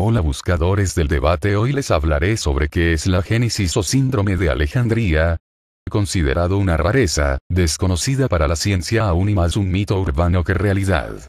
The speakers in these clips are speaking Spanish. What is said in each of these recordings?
Hola buscadores del debate hoy les hablaré sobre qué es la génesis o síndrome de Alejandría. Considerado una rareza, desconocida para la ciencia aún y más un mito urbano que realidad.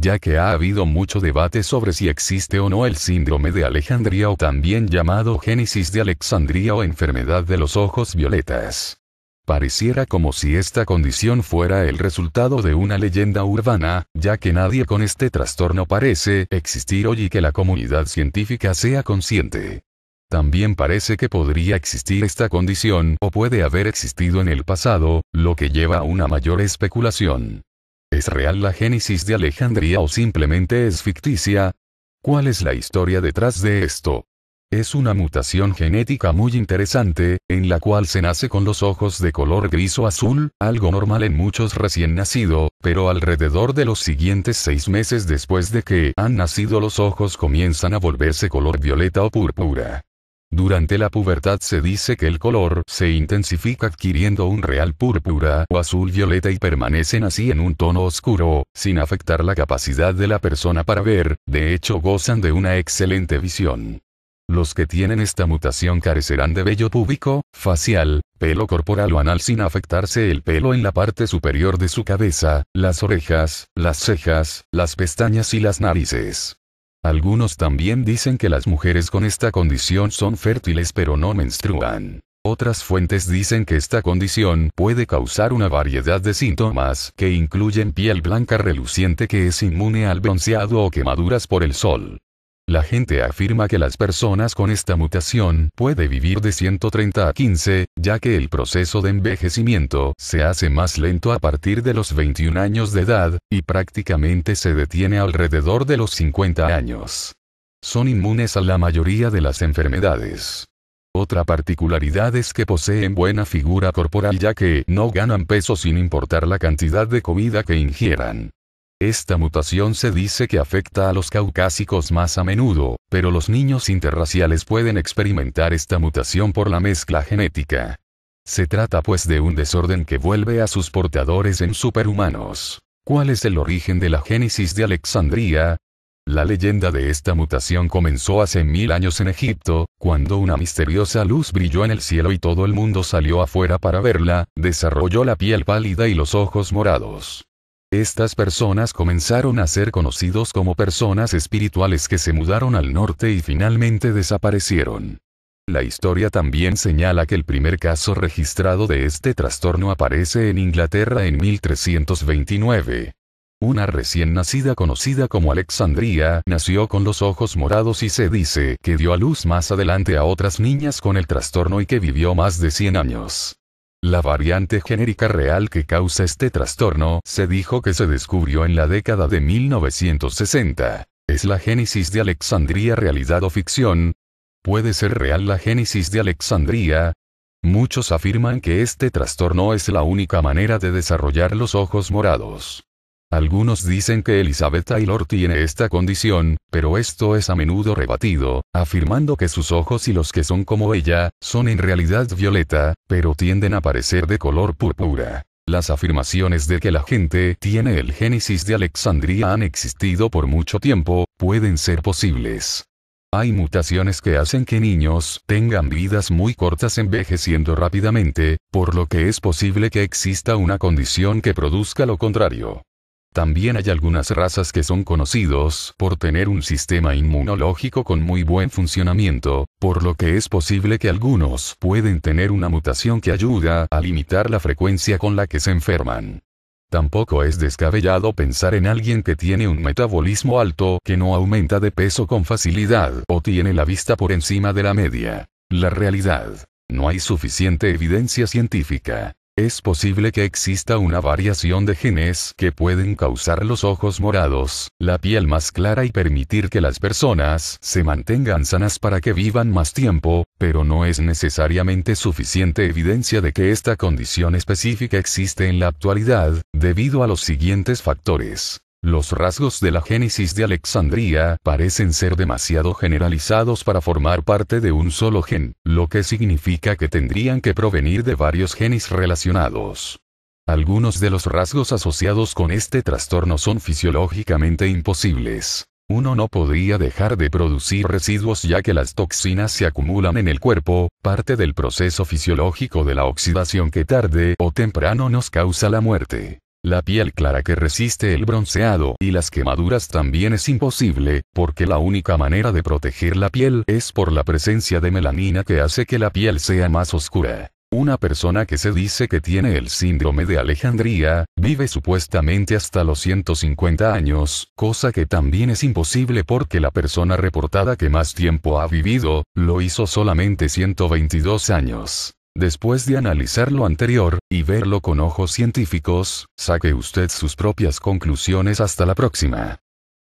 Ya que ha habido mucho debate sobre si existe o no el síndrome de Alejandría o también llamado génesis de Alexandría o enfermedad de los ojos violetas. Pareciera como si esta condición fuera el resultado de una leyenda urbana, ya que nadie con este trastorno parece existir hoy y que la comunidad científica sea consciente. También parece que podría existir esta condición o puede haber existido en el pasado, lo que lleva a una mayor especulación. ¿Es real la génesis de Alejandría o simplemente es ficticia? ¿Cuál es la historia detrás de esto? Es una mutación genética muy interesante, en la cual se nace con los ojos de color gris o azul, algo normal en muchos recién nacidos, pero alrededor de los siguientes seis meses después de que han nacido los ojos comienzan a volverse color violeta o púrpura. Durante la pubertad se dice que el color se intensifica adquiriendo un real púrpura o azul violeta y permanecen así en un tono oscuro, sin afectar la capacidad de la persona para ver, de hecho gozan de una excelente visión. Los que tienen esta mutación carecerán de vello púbico, facial, pelo corporal o anal sin afectarse el pelo en la parte superior de su cabeza, las orejas, las cejas, las pestañas y las narices. Algunos también dicen que las mujeres con esta condición son fértiles pero no menstruan. Otras fuentes dicen que esta condición puede causar una variedad de síntomas que incluyen piel blanca reluciente que es inmune al bronceado o quemaduras por el sol. La gente afirma que las personas con esta mutación puede vivir de 130 a 15, ya que el proceso de envejecimiento se hace más lento a partir de los 21 años de edad, y prácticamente se detiene alrededor de los 50 años. Son inmunes a la mayoría de las enfermedades. Otra particularidad es que poseen buena figura corporal ya que no ganan peso sin importar la cantidad de comida que ingieran. Esta mutación se dice que afecta a los caucásicos más a menudo, pero los niños interraciales pueden experimentar esta mutación por la mezcla genética. Se trata pues de un desorden que vuelve a sus portadores en superhumanos. ¿Cuál es el origen de la génesis de Alexandría? La leyenda de esta mutación comenzó hace mil años en Egipto, cuando una misteriosa luz brilló en el cielo y todo el mundo salió afuera para verla, desarrolló la piel pálida y los ojos morados. Estas personas comenzaron a ser conocidos como personas espirituales que se mudaron al norte y finalmente desaparecieron. La historia también señala que el primer caso registrado de este trastorno aparece en Inglaterra en 1329. Una recién nacida conocida como Alexandria nació con los ojos morados y se dice que dio a luz más adelante a otras niñas con el trastorno y que vivió más de 100 años. La variante genérica real que causa este trastorno se dijo que se descubrió en la década de 1960. ¿Es la génesis de Alexandría realidad o ficción? ¿Puede ser real la génesis de Alexandría? Muchos afirman que este trastorno es la única manera de desarrollar los ojos morados. Algunos dicen que Elizabeth Taylor tiene esta condición, pero esto es a menudo rebatido, afirmando que sus ojos y los que son como ella, son en realidad violeta, pero tienden a parecer de color púrpura. Las afirmaciones de que la gente tiene el génesis de Alexandria han existido por mucho tiempo, pueden ser posibles. Hay mutaciones que hacen que niños tengan vidas muy cortas envejeciendo rápidamente, por lo que es posible que exista una condición que produzca lo contrario. También hay algunas razas que son conocidos por tener un sistema inmunológico con muy buen funcionamiento, por lo que es posible que algunos pueden tener una mutación que ayuda a limitar la frecuencia con la que se enferman. Tampoco es descabellado pensar en alguien que tiene un metabolismo alto que no aumenta de peso con facilidad o tiene la vista por encima de la media. La realidad. No hay suficiente evidencia científica es posible que exista una variación de genes que pueden causar los ojos morados, la piel más clara y permitir que las personas se mantengan sanas para que vivan más tiempo, pero no es necesariamente suficiente evidencia de que esta condición específica existe en la actualidad, debido a los siguientes factores. Los rasgos de la génesis de Alexandría parecen ser demasiado generalizados para formar parte de un solo gen, lo que significa que tendrían que provenir de varios genes relacionados. Algunos de los rasgos asociados con este trastorno son fisiológicamente imposibles. Uno no podría dejar de producir residuos ya que las toxinas se acumulan en el cuerpo, parte del proceso fisiológico de la oxidación que tarde o temprano nos causa la muerte. La piel clara que resiste el bronceado y las quemaduras también es imposible, porque la única manera de proteger la piel es por la presencia de melanina que hace que la piel sea más oscura. Una persona que se dice que tiene el síndrome de Alejandría, vive supuestamente hasta los 150 años, cosa que también es imposible porque la persona reportada que más tiempo ha vivido, lo hizo solamente 122 años. Después de analizar lo anterior, y verlo con ojos científicos, saque usted sus propias conclusiones hasta la próxima.